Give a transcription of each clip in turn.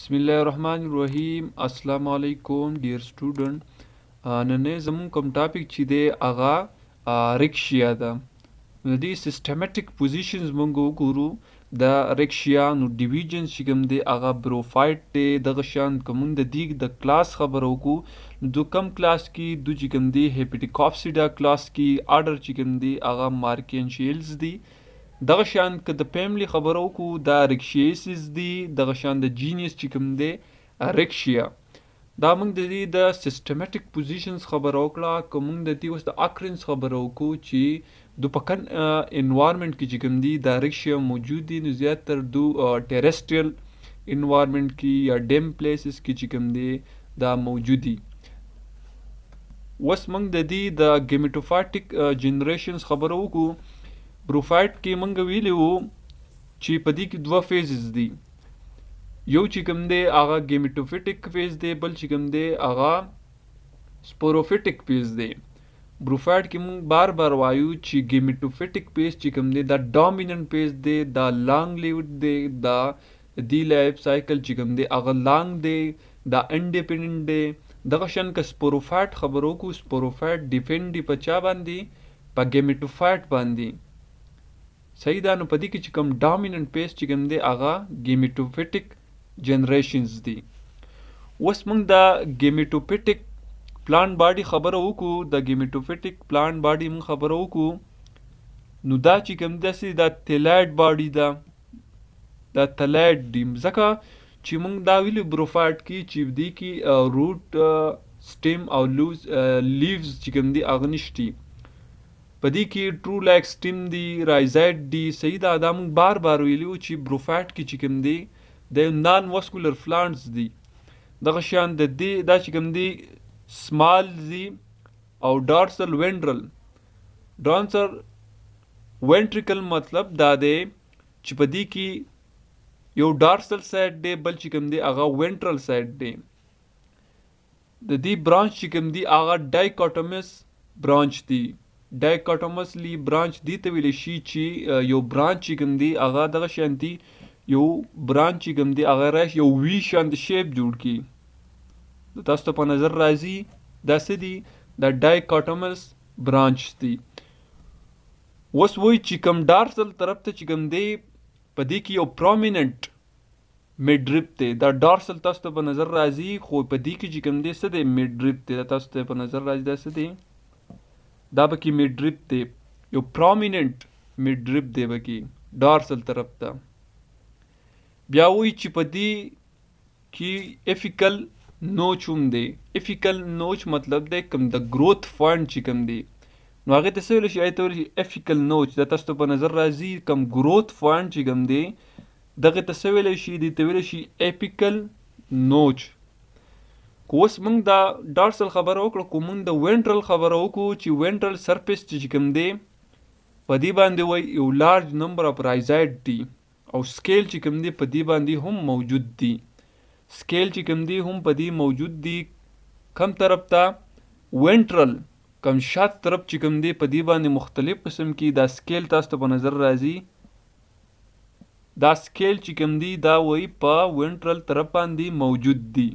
بسم الله الرحمن الرحیم السلام علیکم ډیر سټوډنټ نن زموږ کوم ټاپک چې دی هغه ریکشیا ده د دې سیستمټیک پوزیشنز موږ وګورو دا ریکشیا نو ډیویژن چې کوم دی هغه بروفایټ دی دغه شان کوم د دیګ د کلاس خبرو کو دو کم کلاس کې دو چې کوم دی هپټیکوپسیډا کلاس کې آرډر چې کوم دی هغه مارکینشیلز دی دغه شان که د فیملی خبرو کو دا رکشیسز دی دغه شان د جینیس چې کوم دی رکشیا دا موږ د دې د سیستمټیک پوزیشنز خبرو کړه کوم د دې اوس د اکرنس خبرو کو چې د پکن انوایرنمنت کې چې کوم دی د رکشیا موجود دي نو زیات تر دو ټیرستریل انوایرنمنت کې یا ډیم پلیسز کې چې کوم دی دا موجود دي وس موږ د دې د ګیمټوفاټیک جنریشنز خبرو کو بروفایټ کې مونږ ویلی وو چې په دې کې دوه فیزز دي یو چې کوم دی هغه ګیمټوفیټک فیز دی بل چې کوم دی هغه سپوروفیټک فیز دی بروفایټ کې مونږ بار بار وایو چې ګیمټوفیټک فیز چې کوم دی دا ډومیننټ فیز دی دا لانګ لیوډ دی دا دی لایف سایکل چې کوم دی هغه لانګ دی دا انډیپندنت دی دغه شن که سپوروفایټ خبرو کو سپوروفایټ ډیپندي په چا باندې په ګیمټوفایټ باندې صحیح ده نو په دې کې چې کوم ډامیننت پیس چې کوم دی هغه ګیمیټوفیټک جنریشنز دي اوس موږ د ګیمیټوفیټک پلان باډي خبره وکړو د ګیمیټوفیټک پلان باډي موږ خبره وکړو نو دا چې کوم دی سي د تیلایډ باډي ده د تیلایډ ډیم ځکه چې موږ دا ویلو بروفایټ کې چې دی کې روټ سټیم او لوز لیوز چې کوم دی اغنشتي په دې کې ټرو لیکس ټیم دی رایزایټ دی صحیح دا دا موږ بار بار ویلو چې بروفات کې چې کوم دی د نان واسکولر فلانټس دی دغه شان د دې دا چې کوم دی سمال دی او ډارسل وینډرل ډانسر وینټریکل مطلب دا دی چې په دې کې یو ډارسل سایډ دی بل چې کوم دی هغه وینټرل سایډ دی د دې برانچ چې کوم دی هغه ډایکوټومس برانچ دی ډایکاټومسلی برانچ دی ته ویل شي چې یو برانچ چې کوم دی هغه دغه شانتي یو برانچ چې کوم دی هغه راش یو وی شاند شیپ جوړ کی تاسو ته په نظر راځي دا څه دی دا ډایکاټومس برانچ دی اوس وای چې کوم ډارسل طرف ته چې کوم دی په دې کې یو پرومیننت میډریپ دی دا ډارسل تاسو ته په نظر راځي خو په دې کې چې کوم دی څه دی میډریپ دی تاسو ته په نظر راځي دا څه دی دا به کې میډریپ دی یو پرومیننت میډریپ دی به کې ډارسل طرف ته بیا وایي چې په دې کې افیکل نوچ هم دی افیکل نوچ مطلب دی کوم د گروث فاند چې کوم دی نو هغه ته ویل شي ایته ویل شي افیکل نوچ دا تاسو په نظر راځي کوم گروث فاند چې کوم دی دغه ته ویل شي دی ته ویل شي اپیکل نوچ کوس موږ دا ډارسل خبره وکړو کوم د وینټرل خبره وکړو چې وینټرل سرفیس چې کوم دی په دې باندې وای یو لارج نمبر اف رایزایډ دی او سکیل چې کوم دی په دې باندې هم موجود دی سکیل چې کوم دی هم په دې موجود دی کم طرف ته وینټرل کم شات طرف چې کوم دی په دې باندې مختلف قسم کې دا سکیل تاسو ته په نظر راځي دا سکیل چې کوم دی دا وای په وینټرل طرف باندې موجود دی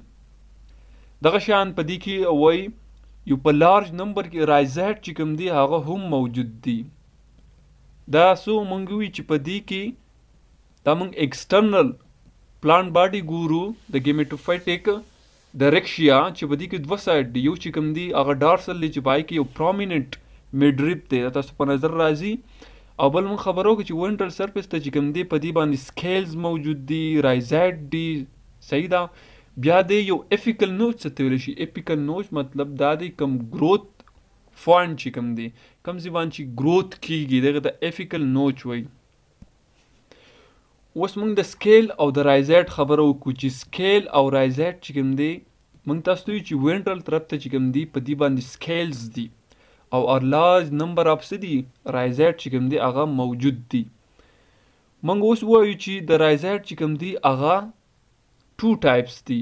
دغه شان په دې کې وای یو په لارج نمبر کې رایزایټ چې کوم دی هغه هم موجود دی دا سو مونږ وی چې په دې کې دا مونږ ایکسټرنل پلانټ باډي ګورو د ګیمیټوفایټیک ډایرکشیا چې په دې کې دوه سایډ دی یو چې کوم دی هغه ډارسل چې پای کې یو پرومیننت میډریپ دی تاسو په نظر راځي او بل مون خبرو کې چې ونټر سرفیس ته چې کوم دی په دې باندې سکیلز موجود دي رایزایټ دی صحیح ده بیا د یو افیکل نوچ څه ته ویل شي افیکل نوچ مطلب دا دی کم گروث فونټ چې کم دی کم زبان چې گروث کیږي دغه ته افیکل نوچ وایي اوس موږ د سکیل او د رایزټ خبره وکړو چې سکیل او رایزټ چې کم دی موږ تاسو ته چې وینټرل طرف ته چې کم دی په دې باندې سکیلز دي او ار لارج نمبر اف څه دي رایزټ چې کم دی هغه موجود دي موږ اوس وایو چې د رایزټ چې کم دی هغه ټو ټایپس دي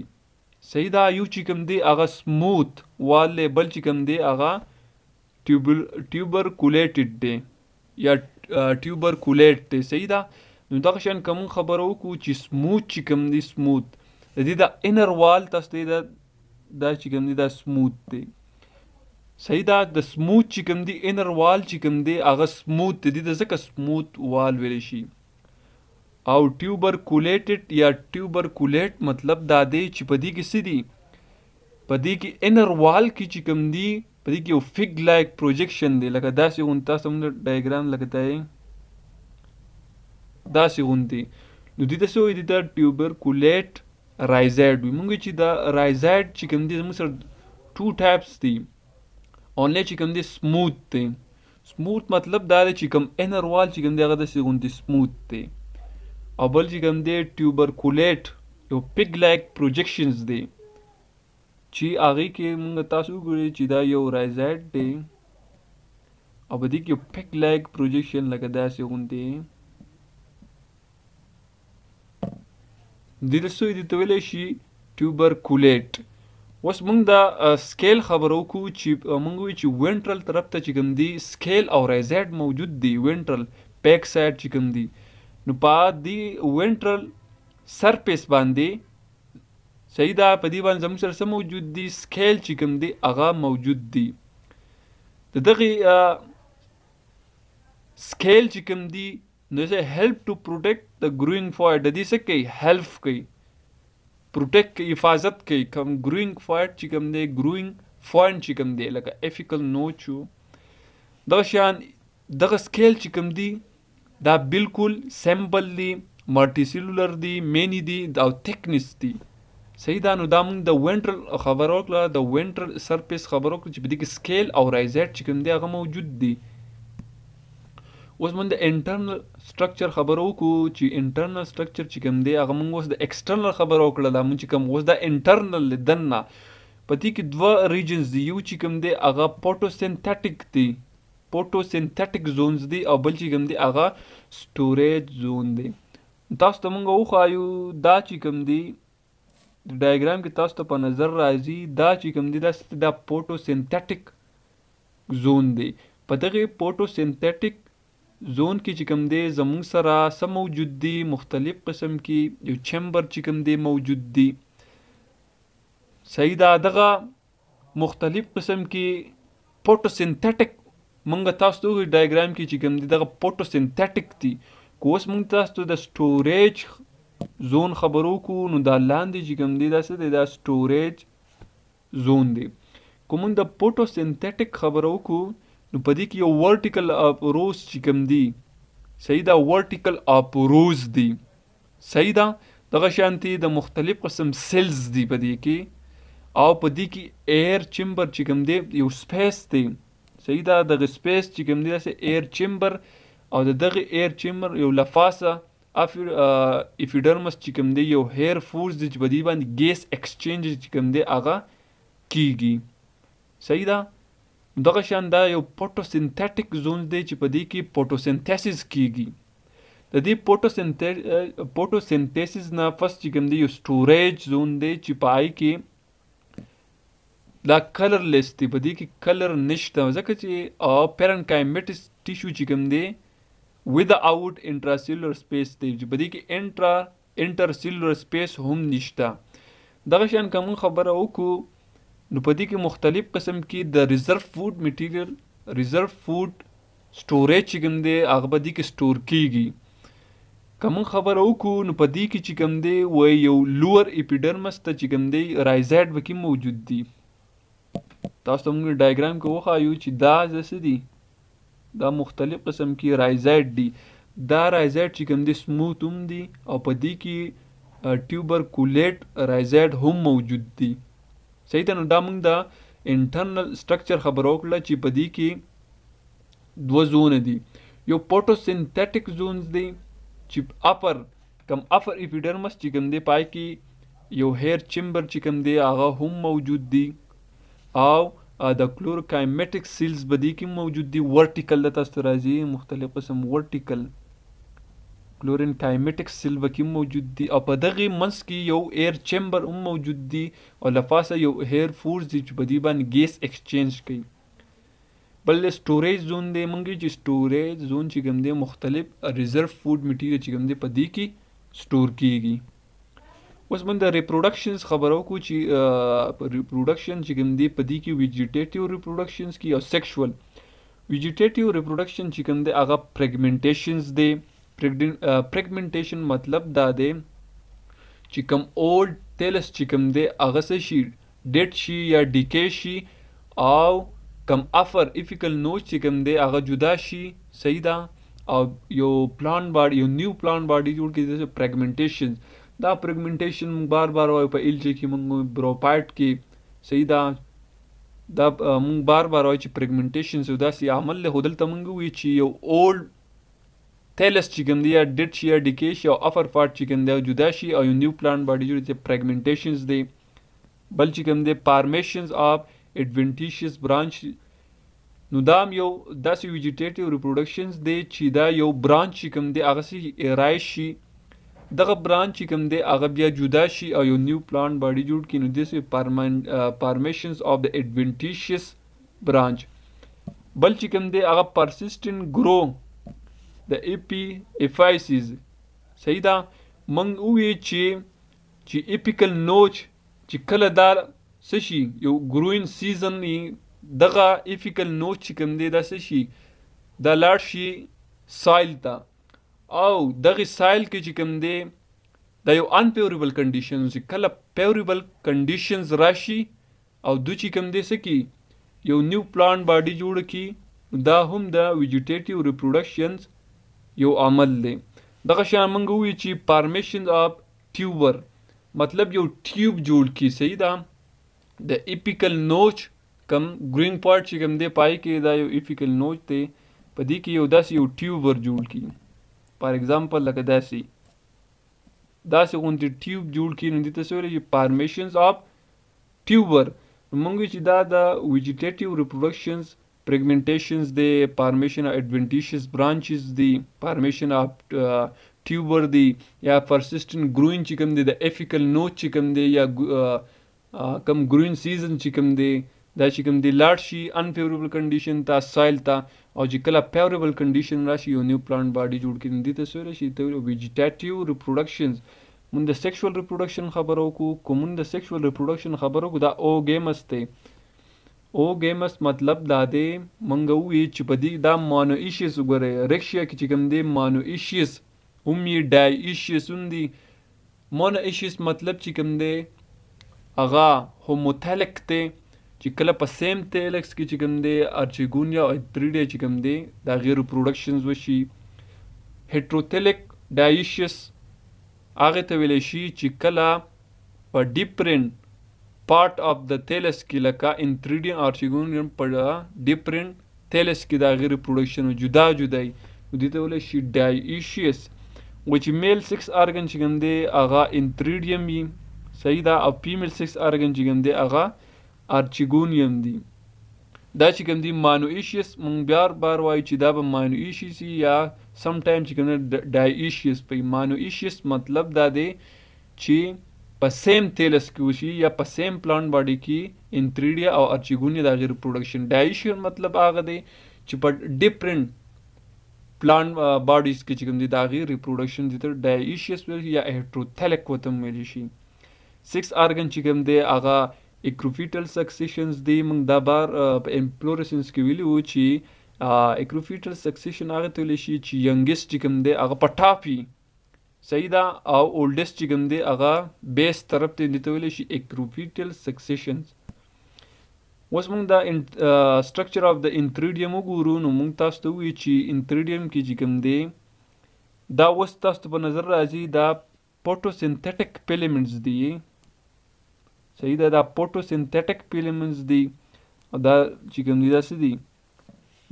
صحیح دا یو چې کوم دی هغه سموث وال بل چې کوم دی هغه ټیوبل ټیوبرکولیټډ دی یا ټیوبرکولیټ دی صحیح دا نو دا شان کوم خبرو کو چې سموث چې کوم دی سموث د دې د انر وال تاسو ته دا دا چې کوم دی دا سموث دی صحیح دا د سموث چې کوم دی انر وال چې کوم دی هغه سموث دی د زکه سموث وال ویل شي او ټیوبرکولیټډ یا ټیوبرکولیټ مطلب دا دی چې په دې کې څه دي په دې کې انر وال کې چې کوم دي په دې کې یو فګ لایک پروجیکشن دی لکه داسې غون تاسو هم ډایګرام لکه دی داسې غون دی نو دې ته څه وایي دې ته ټیوبرکولیټ رایزایډ وي موږ چې دا رایزایډ چې کوم دي زموږ سره ټو ټایپس دي اونلی چې کوم دي سموت دی سموت مطلب دا دی چې کوم انر وال چې کوم دی هغه داسې غون دي سموت دی او بل چې کوم دی ټیوبرکولیټ یو پګ لایک پروجیکشنز دی چې هغه کې موږ تاسو ګورئ چې دا یو رایزایټ دی او په دې کې یو پګ لایک پروجیکشن لکه داسې غوندې دې ته سوی دې ته ویلی شي ټیوبرکولیټ اوس موږ دا سکیل خبرو کو چې موږ وی چې وینټرل طرف ته چې کوم دی سکیل او رایزایټ موجود دی وینټرل پیک سایډ چې کوم دی نو په دی وینټرل سرفیس باندې صحیح ده په دې باندې زموږ سره څه موجود دي سکیل چې کوم دی هغه موجود دی د دغه سکیل چې کوم دی نو یې هیلپ ټو پروټیکټ د ګروینګ فوډ د دې څه کوي هیلپ کوي پروټیکټ کوي حفاظت کوي کوم ګروینګ فوډ چې کوم دی ګروینګ فوند چې کوم دی لکه افیکل نوچو دغه شیان دغه سکیل چې کوم دی دا بالکل سیمبل دی مالټیسیلولر دی مینی دی او تکنس دی صحیح دا نو دا موږ د وینټرل خبره وکړه د وینټرل سرفیس خبره وکړه چې په دې کې سکیل او رایزیټ چې کوم دی هغه موجود دی اوس موږ د انټرنل سټرکچر خبره وکړو چې انټرنل سټرکچر چې کوم دی هغه موږ اوس د ایکسټرنل خبره وکړه دا موږ چې کوم اوس د انټرنل دننه په دې کې دوه ریجنز دی یو چې کوم دی هغه فوټوسنتټیک دی فوټوسنتټیک زونز دي او بل چې کوم دي هغه سټوریج زون دي تاسو ته موږ وخایو دا چې کوم دي ډایګرام کې تاسو ته په نظر راځي دا چې کوم دي دا ست دا فوټوسنتټیک زون دي په دغه فوټوسنتټیک زون کې چې کوم دی زموږ سره څه موجود دي مختلف قسم کې یو چمبر چې کوم دی موجود دي صحیح ده دغه مختلف قسم کې فوټوسنتټیک مونږ تاسو ته ډایګرام کې چې کوم دي دغه فوټوسنتھیټک دي کوس مونږ تاسو ته د سټوریج زون خبرو کو نو دا لاندې چې کوم دي دا څه دي دا سټوریج زون دی کوم د فوټوسنتھیټک خبرو کو نو پدې کې یو ورټیکل اپروز چې کوم دی صحیح دا ورټیکل اپروز دی صحیح دا دغه شانتي د مختلف قسم سیلز دی پدې کې او پدې کې ایر چمبر چې کوم دی یو سپیس دی صحیح دا دغه سپیس چې کوم دی داسې ایر چیمبر او دغه ایر چیمبر یو لفاسه افیډرمس چې کوم دی یو هیر فورس دی چې په دې باندې ګیس ایکسچینج چې کوم دی هغه کیږي صحیح ده دغه شان دا یو پټوسنتټیک زون دی چې په دې کې پټوسنتھسس کیږي د دې پټوسنتھسس نه پس چې کوم دی یو سټوریج زون دی چې پای کې دا کلرلیس دی په دې کې کلر نشته ځکه چې پیرنکایمیټس ټیشو چې کوم دی ود آوټ انټراسیلر سپیس دی چې په دې کې انټرا انټرسیلر سپیس هم نشته دغه شان کوم خبره وکړو نو په دې کې مختلف قسم کې د ریزرو فود میټیریل ریزرو فود سټوریج چې کوم دی هغه په دې کې سټور کیږي کوم خبر او کو نو پدې کې چې کوم دی و یو لوور اپیډرمس ته چې کوم دی رایزایډ وکي موجود دی تاسو ته موږ ډایګرام کې وښایو چې دا څه دي دا مختلف قسم کې رایزایټ دي دا رایزایټ چې کوم دي سموت هم دي او په دې کې ټیوبرکولیټ رایزایټ هم موجود دي صحیح ده نو دا موږ د انټرنل سټرکچر خبره وکړه چې په دې کې دوه زونه دي یو پوټوسنتھیټک زونز دي چې اپر کم اپر ایپیډرمس چې کوم دی پای کې یو هیر چمبر چې کوم دی هغه هم موجود دی او د کلوروکایمیټک سیلز بدی کې موجود دي ورټیکل د تاسو راځي مختلف قسم ورټیکل کلورین کایمیټک سیل کې موجود دي او په دغه منس کې یو ایر چیمبر هم موجود دي او لفاسه یو هیر فورس دي چې بدی باندې ګیس ایکسچینج کوي بل سټوریج زون دی مونږ چې سټوریج زون چې کوم دی مختلف ریزرو فود میټیریل چې کوم دی په دې کې سٹور کیږي اوس موږ د ریپروډکشنز خبرو کو چې ریپروډکشن چې کوم دی په دې کې ویجیټیټیو ریپروډکشنز کې او سیکشوال ویجیټیټیو ریپروډکشن چې کوم دی هغه پریګمنټیشنز دی پریګمنټیشن مطلب دا دی چې کوم اولډ تیلس چې کوم دی هغه څه شي ډیټ شي یا ډیکې شي او کم افر افیکل نوچ چې کوم دی هغه جدا شي صحیح ده او یو پلان باډي یو نیو پلان باډي جوړ کړي د پریګمنټیشن دا پرګمنټیشن بار بار وایو په الجی کې موږ بروپارټ کې صحیح دا دا موږ بار بار وایو چې پرګمنټیشن سودا سي عمل له هدل تمنګ وی چې یو اولډ تیلس چې کوم دی یا ډیټ شي یا ډیکې شي او افر پارت چې کوم دی جدا شي او یو نیو پلانټ باډي جوړ دی پرګمنټیشنز دی بل چې کوم دی فارمیشنز اف ایڈونټیشس برانچ نو دا یو داسې ویجیټیټیو ریپروډکشنز دی چې دا یو برانچ چې کوم دی هغه سي رایش شي دغه برانچ کوم دی هغه بیا جدا شي او یو نیو پلان باډي جوړ کینو دیس پارمیشنز اف د ایڈونټیشس برانچ بل چې کوم دی هغه پرسیسټنت ګرو د ای پی اف ای سیز صحیح ده مونږ وی چې چې اپیکل نوچ چې کله دا سشي یو ګروین سیزن دغه اپیکل نوچ چې کوم دی دا سشي دا لاړ شي سایل ته او دغه سایل کې چې کوم دی دا یو ان پیوریبل کنډیشنز کله پیوریبل کنډیشنز راشي او دوی چې کوم دی سکی یو نیو پلانټ باډي جوړ کی دا هم د ویجیټیټیو ریپروډکشنز یو عمل دی دغه شان موږ وی چې فارمیشن اف ټیوبر مطلب یو ټیوب جوړ کی صحیح ده د اپیکل نوچ کم گرین پارت چې کوم دی پای کې دا یو اپیکل نوچ دی په دې کې یو داس یو ټیوبر جوړ کی فار ایگزامپل لکه داسې داسې غوندې ټیوب جوړ کړي نو دې ته څه ویلی چې فارمیشنز آف ټیوبر موږ چې دا د ویجیټیټیو ریپروډکشنز پریګمنټیشنز دی فارمیشن ایڈونټیشس برانچز دی فارمیشن آف ټیوبر دی یا پرسسټنت ګروین چې کوم دی د افیکل نوچ چې کوم دی یا کم ګروین سیزن چې کوم دی دا چې کوم دی لاړ شي انفیوریبل کنډیشن ته سایل ته او چې کله فیوریبل کنډیشن راشي یو نیو پلانټ باډي جوړ کړي دې تصویر شي ته ویجیټیټیو ریپروډکشنز مونږ د سیکشوال ریپروډکشن خبرو کو کومون د سیکشوال ریپروډکشن خبرو کو دا او گیمس ته او گیمس مطلب دا دی مونږ وی چې په دې دا مانو ایشیز وګوره رکشیا کې چې کوم دی مانو ایشیز هم یې ډای ایشیز هم دی مانو ایشیز مطلب چې کوم دی اغا هوموتلیک ته چې کله په سیم تیلکس کې چې کوم دی ارچګونیا او پریډي چې کوم دی دا غیر پروډکشنز وشي هټروتیلیک ډایشس هغه ته ویل شي چې کله په ډیفرنٹ پارت اف د تیلس کې لکه ان 3D ارچګونیم په ډیفرنٹ تیلس کې دا غیر پروډکشن جدا جدای دي ته ویل شي ډایشس which male sex organ چې کوم دی هغه ان 3D صحیح دا او female sex organ چې کوم دی هغه ارچګونیم دي دا چې کوم دي مانوئیشیس مونږ بیا بار وایو چې دا به مانوئیشیس یا سم ټایم چې کوم ډایئیشیس په مانوئیشیس مطلب دا دی چې په سیم تیلس کې وشي یا په سیم پلانټ باډي کې انتریډیا او ارچګونی دا غیر پروډکشن ډایئیشن مطلب هغه دی چې په ډیفرنٹ پلان باډیز کې چې کوم دي دا غي ریپروډکشن دي تر ډایشیس ویل یا هټروتھلیک وته ویل شي سکس ارګن چې کوم دي هغه اکروفیټل سکسیشنز دی موږ دا بار په امپلورسنس کې ویلي وو چې اکروفیټل سکسیشن هغه ته ویلی شي چې ینګست چې کوم دی هغه په ټاپ وي صحیح ده او اولډست چې کوم دی هغه بیس طرف ته دې ته ویلی شي اکروفیټل سکسیشنز اوس موږ دا سټرکچر آف د انتریډیم وګورو نو موږ تاسو ته وایو چې انتریډیم کې چې کوم دی دا اوس تاسو په نظر راځي دا پوټوسنتھیټک پیلیمنټس دی صحیح ده دا فوټوسنتھټک فلمز دي دا چې کوم دي دا څه دي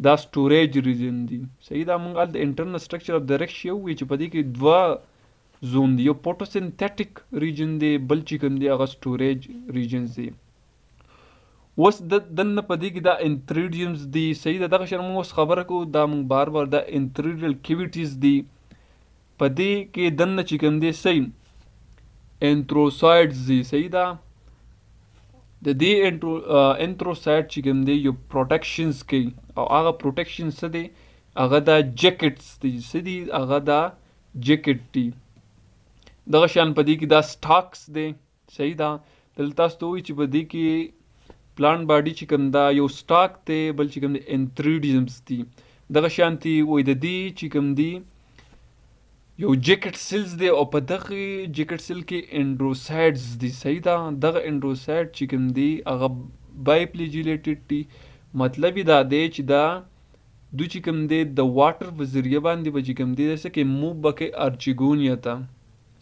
دا سټوریج ریجن دي صحیح دا موږ د انټرنل سټرکچر اف د ریکشیو وی چې پدې کې دوا زون دی یو فوټوسنتھټک ریجن دی بل چې کوم دی هغه سټوریج ریجنز دي اوس د دنه پدې کې دا انتریډیمز دي صحیح ده دغه شرم اوس خبره کو دا موږ بار بار دا انتریډل کیویټیز دي پدې کې دنه چې کوم دي صحیح انتروسایډز دي صحیح ده د دې انټرو انتروسایټ چې کوم دی یو پروټیکشنز کوي او هغه پروټیکشن څه دی هغه دا جیکټس دی څه دی هغه دا جیکټ دی دغه شان په دې کې دا سټاکس دی صحیح ده دلته تاسو ته وایي چې په دې کې پلان باډي چې کوم دا یو سټاک دی بل چې کوم دی انتریډیزمز دی دغه شانتي وایي د دې چې کوم دی یو جیکټ سیلز دی او په دغه جیکټ سیل کې انډروسایډز دي صحیح ده دغه انډروسایډ چې کوم دی هغه بایپلیجیلیټډ دي مطلب دا دی چې دا دوی چې کوم دی د واټر په ذریعه باندې به چې کوم دی داسې کې موب به کې ارجیګونیا ته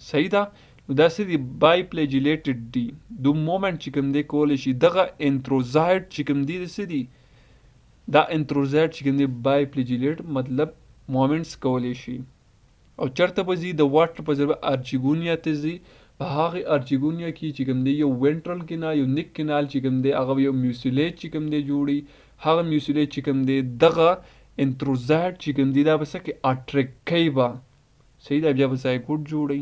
صحیح ده نو داسې دي بایپلیجیلیټډ دي دو مومنټ چې کوم دی کولی شي دغه انتروزایډ چې کوم دی داسې دي دا انتروزایډ چې کوم دی بایپلیجیلیټ مطلب مومنټس کولی شي او چرته به زی د واټر په ذریعه ارجیګونیا ته زی په هغه ارجیګونیا کې چې کوم دی یو وینټرل کنا یو نک کنال چې کوم دی هغه یو میوسولیټ چې کوم دی جوړي هغه میوسولیټ چې کوم دی دغه انتروزات چې کوم دی دا بس کې اټریکې با صحیح دا بیا بس ګډ جوړي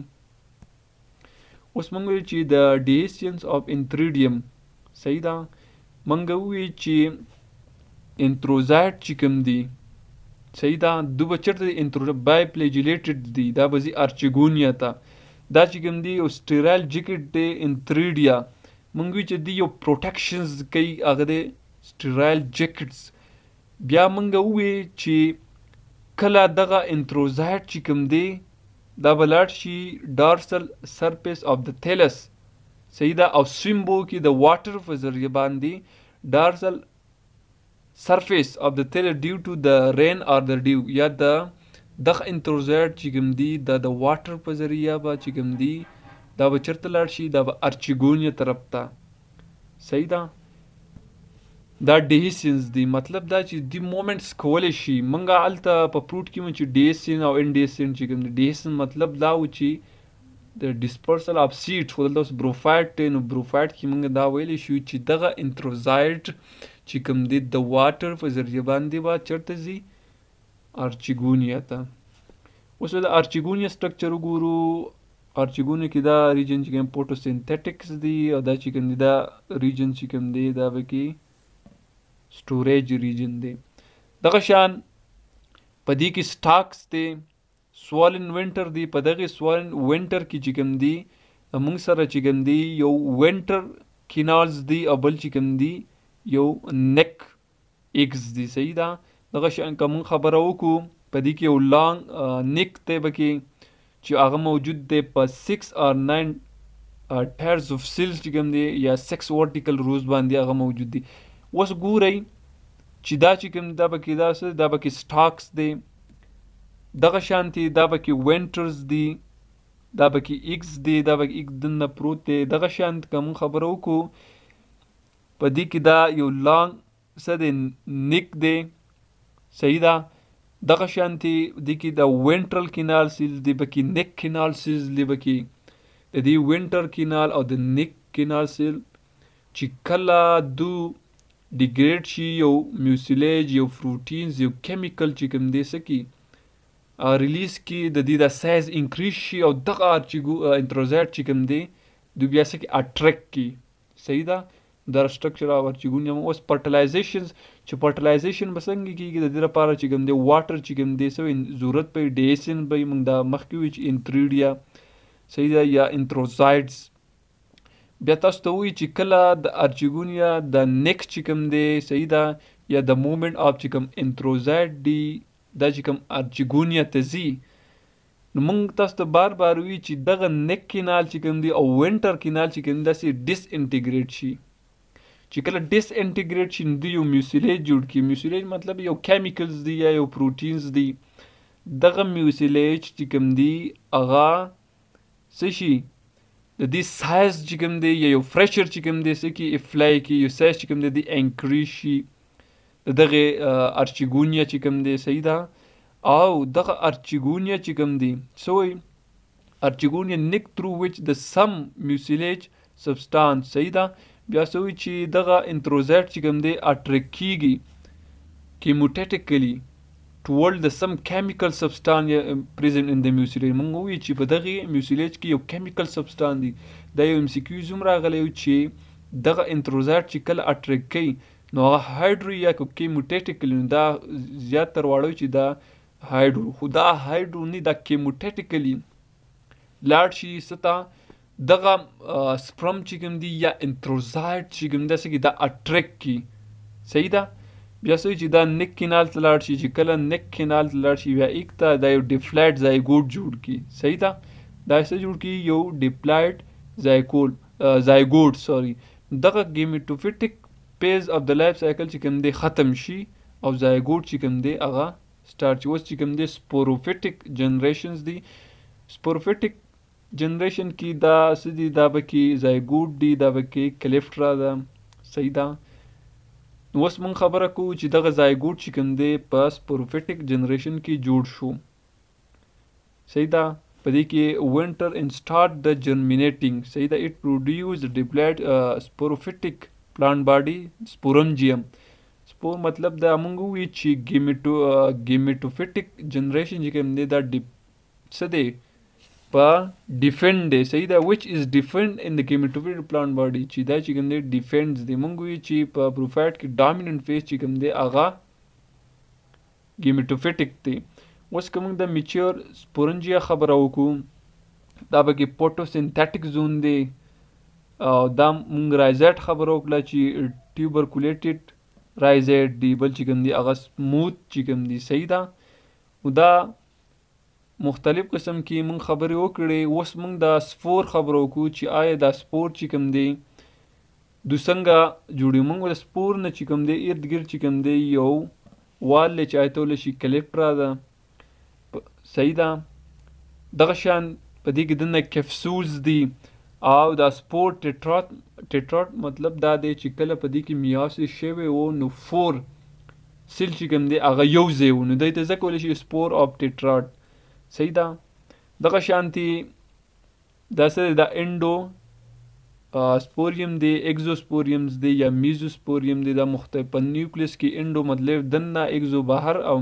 اوس موږ چې د ډیسینس اف انتریډیم صحیح دا موږ وی چې انتروزات چې کوم دی صحیح دا دو به چېرته انترو بای پلیجلیټډ دي دا به ځي ارچګونیا ته دا چې کوم دی یو سټیرایل جیکټ دی انتریډیا مونږ وی چې دی یو پروټیکشنز کوي هغه دی سټیرایل جیکټس بیا مونږ وې چې کله دغه انتروزایټ چې کوم دی دا بلاټ شي ډارسل سرفیس اف د تھیلس صحیح ده او سویمبو کې د واټر په ذریعه باندې ډارسل surface of the teller due to the rain or the dew یا د دغه انتروزایډ چې کوم دی د د واټر په ذریعہ به چې کوم دی دا به چیرته لاړ شي دا به ارچګونیا طرف ته صحیح ده دا ډیسینز دی مطلب دا چې دی مومنټس کول شي منګه الته په پروت کې مونږ ډیسین او انډیسین چې کوم دی ډیسین مطلب دا و چې د ډیسپرسل اف سیټ خو دلته بروفایټ نو بروفایټ کې مونږ دا ویلی شو چې دغه انتروزایډ چې کوم دی د واټر په ذریعه باندې با چرته ځي ارچګونیا ته اوس د ارچګونیا سټرکچر وګورو ارچګونیا کې دا ریجن چې کوم فوټوسنتھیټکس دی او دا چې کوم دی دا ریجن چې کوم دی دا وکی سټوریج ریجن دی دغه شان په دې کې سټاکس دی سوالن وینټر دی په دغه سوالن وینټر کې چې کوم دی موږ سره چې کوم دی یو وینټر کینالز دی او بل چې کوم دی یو نک ایکس دی صحیح ده دغه شان کوم خبره وکړو په دې کې یو لانګ نک ته بکې چې هغه موجود دی په 6 اور 9 ټیرز اف سیلز چې کوم دی یا 6 ورټیکل روز باندې هغه موجود دی اوس ګورئ چې دا چې کوم دا بکې دا څه دا بکې سټاکس دی دغه شانتي دا بکې وینټرز دی دا بکې ایکس دی دا بکې ایک دنه پروت دی دغه شانت کوم خبره وکړو په دې کې دا یو لانګ څه دی نیک دی صحیح ده دغه شانتي د کې د وینټرل کینال سیز دی بکې نیک کینال سیز دی بکې د دې وینټر کینال او د نیک کینال سیل چې کله دو ډیګریډ شي یو میوسیلیج یو پروټینز یو کیمیکل چې کوم دی سکی ریلیز کی د دې د سایز انکریز شي او دغه چې انتروزایټ چې کوم دی دوی بیا سکی اټریک کی صحیح ده دغه سټرکچر او چې ګونې مو اوس فرټلایزیشن چې فرټلایزیشن به څنګه کیږي د دې لپاره چې ګم دی واټر چې ګم دی سو ضرورت په ډیسن به موږ دا مخکې وچ انټریډیا صحیح ده یا انتروزایډز بیا تاسو ته وایي چې کله د ارچګونیا د نیک چې کوم دی صحیح ده یا د مومنټ آف چې کوم انتروزایډ دی دا چې کوم ارچګونیا ته ځي نو موږ تاسو ته بار بار وی چې دغه نک کینال چې کوم دی او وینټر کینال چې کوم دی سي ډیس انټیګریټ شي چې کله ډیس انټیګریټ شي نو دوی یو میوسیلیج جوړ کړي میوسیلیج مطلب یو کیمیکلز دی یا یو پروټینز دی دغه میوسیلیج چې کوم دی هغه څه شي د دې سایز چې کوم دی یا یو فریشر چې کوم دی څه کې افلای کې یو سایز چې کوم دی د انکریز شي دغه ارچګونیا چې کوم دی صحیح ده او دغه ارچګونیا چې کوم دی سوی ارچګونیا نیک ترو وچ د سم میوسیلیج سبستانس صحیح ده بیا سوي چې دغه انتروزایټ چې کوم دی اټریک کیږي کیموټیټیکلی ټوورډ د سم کیمیکل سبستان پریزنت ان د میوسیلیج موږ وایو چې په دغه میوسیلیج کې یو کیمیکل سبستان دی دا یو ام سی کیو زوم راغلی چې دغه انتروزایټ چې کله اټریک کوي نو هغه هایډرو یا کیموټیټیکلی دا زیات تر واړو چې دا هایډرو خو دا هایډرو نه دا کیموټیټیکلی لاړ شي ستا دغه سپرم چې کوم دی یا انتروزایټ چې کوم دی چې دا اټریک کی صحیح ده بیا څه چې دا نک کینال ته لاړ شي چې کله نک کینال ته لاړ شي بیا ایک ته دا یو ډیفلیټ زایګوټ جوړ کی صحیح ده دا څه جوړ کی یو ډیپلایټ زایکول زایګوټ سوري دغه ګیمیټوفیټک پیز اف د لایف سایکل چې کوم دی ختم شي او زایګوټ چې کوم دی هغه سټارچ اوس چې کوم دی سپوروفیټک جنریشنز دی سپوروفیټک جنریشن کې دا څه دي دا به کې زایګوټ دي دا به کې کلیفټرا ده صحیح ده نو اوس مونږ خبره کوو چې دغه زایګوټ چې کوم دی په سپورفیټک جنریشن کې جوړ شو صحیح ده په دې کې وینټر ان سټارټ د جرمینیټینګ صحیح ده اټ پروډیوس ډیپلایډ سپورفیټک پلانټ باډي سپورمجیم سپور مطلب دا مونږ وی چې ګیمیټو ګیمیټوفیټک جنریشن چې کوم دی دا څه دی په ډیفند دی صحیح ده وچ از ډیفند ان د کیمټوبریډ پلانټ باډي چې دا چې کوم دی ډیفندز دی مونږ وی چې په پروفایټ کې ډومیننت فیس چې کوم دی هغه ګیمټوفیټک دی اوس کوم د میچور سپورنجیا خبره وکړو دا به کې پوټوسنتھیټک زون دی او دا مونږ رایزټ خبره وکړه چې ټیوبرکولیټډ رایزټ دی بل چې کوم دی هغه سموت چې کوم دی صحیح ده دا مختلف قسم کې مونږ خبرې وکړې اوس مونږ د سپور خبرو کو چې آیا د سپور چې کوم دی د څنګه جوړي مونږ د سپور نه چې کوم دی اردګر چې کوم دی یو وال لې چې آیتول شي کلیف را ده صحیح ده دغه شان په دې کې دنه کپسولز دي او دا سپور ټیټرات ټیټرات مطلب دا دی چې کله په دې کې میاسې شوی و نو فور سیل چې کوم دی هغه یو ځای و نو دی ته ځکه ویلی شي سپور آف ټیټراټ صحیح ده دغه شانتي داسې د انډو سپوریم دی ایگزو سپوریمز دی یا میزو سپوریم دی دا مختلف په نیوکلس کې انډو مطلب دنه ایگزو بهر او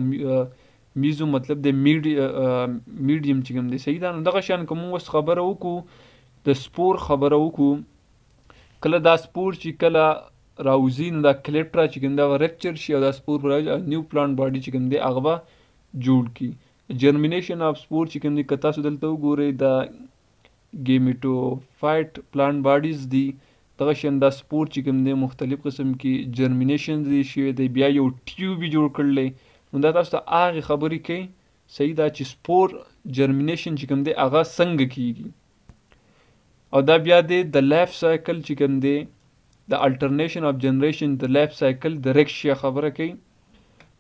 میزو مطلب د میډیم چې کوم دی صحیح ده نو دغه شان کوم وس خبره وکړو د سپور خبره وکړو کله دا سپور چې کله راوزی نو دا کلیپټرا چې کوم دا رپچر شي او دا سپور راوزي نیو پلانټ باډي چې کوم دی هغه جوړ کی جرمینیشن اف سپور چې کوم دی که تاسو دلته وګورئ دا ګیمیټوفایټ پلانټ باډیز دي دغه شان دا سپور چې کوم دی مختلف قسم کې جرمینیشن دی شوی دی بیا یو ټیوب یې جوړ کړلی نو دا تاسو ته هغې خبرې کوي صحیح دا چې سپور جرمینیشن چې کوم دی هغه څنګه کیږي او دا بیا دی د لایف سایکل چې کوم دی د الټرنیشن آف جنریشن د لایف سایکل د رکشیا خبره کوي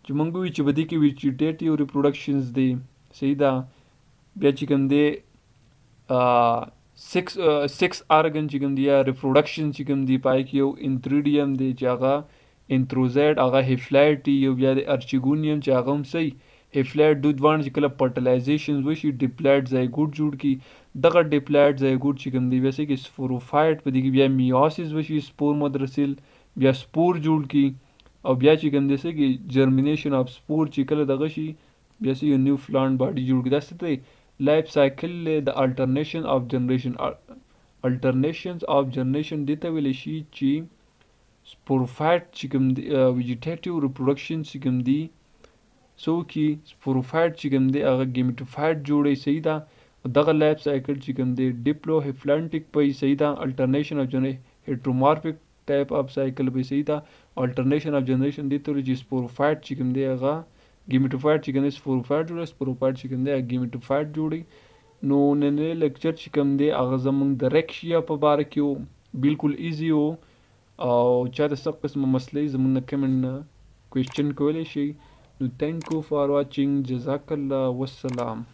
چې مونږ وی چې بده کې وی چې ټیټیو ریپروډکشنز دی صحیح ده بیا چې کوم دی سکس سکس ارګن چې کوم دی یا ریپروډکشن چې کوم دی پای کې یو انتریډیم دی چې هغه انتروزایډ هغه هیفلایټ یو بیا د ارچګونیم چې هغه هم صحیح هیفلایټ دوی دوه چې کله پټلایزیشن وشي ډیپلایټ زایګوټ جوړ کی دغه ډیپلایټ زایګوټ چې کوم دی ویسه کې سپوروفایټ په دې کې بیا میوسیس وشي سپور مدرسل بیا سپور جوړ کی او بیا چې کوم دسه کې جرمینیشن اف سپور چې کله دغه شي بیا سي یو نیو پلانټ باډي جوړ کړه ستې لایف سایکل د الټرنیشن اف جنریشن الټرنیشنز اف جنریشن دته ویل شي چې سپورفایټ چې کوم دی ویجیټیټیو ریپروډکشن چې کوم دی سو کې سپورفایټ چې کوم دی هغه ګیمټوفایټ جوړي صحیح ده دغه لایف سایکل چې کوم دی ډیپلو هیفلانټیک په صحیح ده الټرنیشن اف جنریشن هیټرومارفیک ټایپ اف سایکل به صحیح تا الټرنیشن اف جنریشن دي ته چې سپوروفایټ چې کوم دی هغه ګیمټوفایټ چې کوم دی سپوروفایټ جوړه سپوروفایټ چې کوم دی ګیمټوفایټ جوړي نو نن لیکچر چې کوم دی هغه زمونږ د ریکشیا په باره کې وو بالکل ایزی وو او چا د سب قسم مسلې زمونږ کمنټ نه کوېشن کولای شي نو تھینک یو فار واچینګ جزاک الله والسلام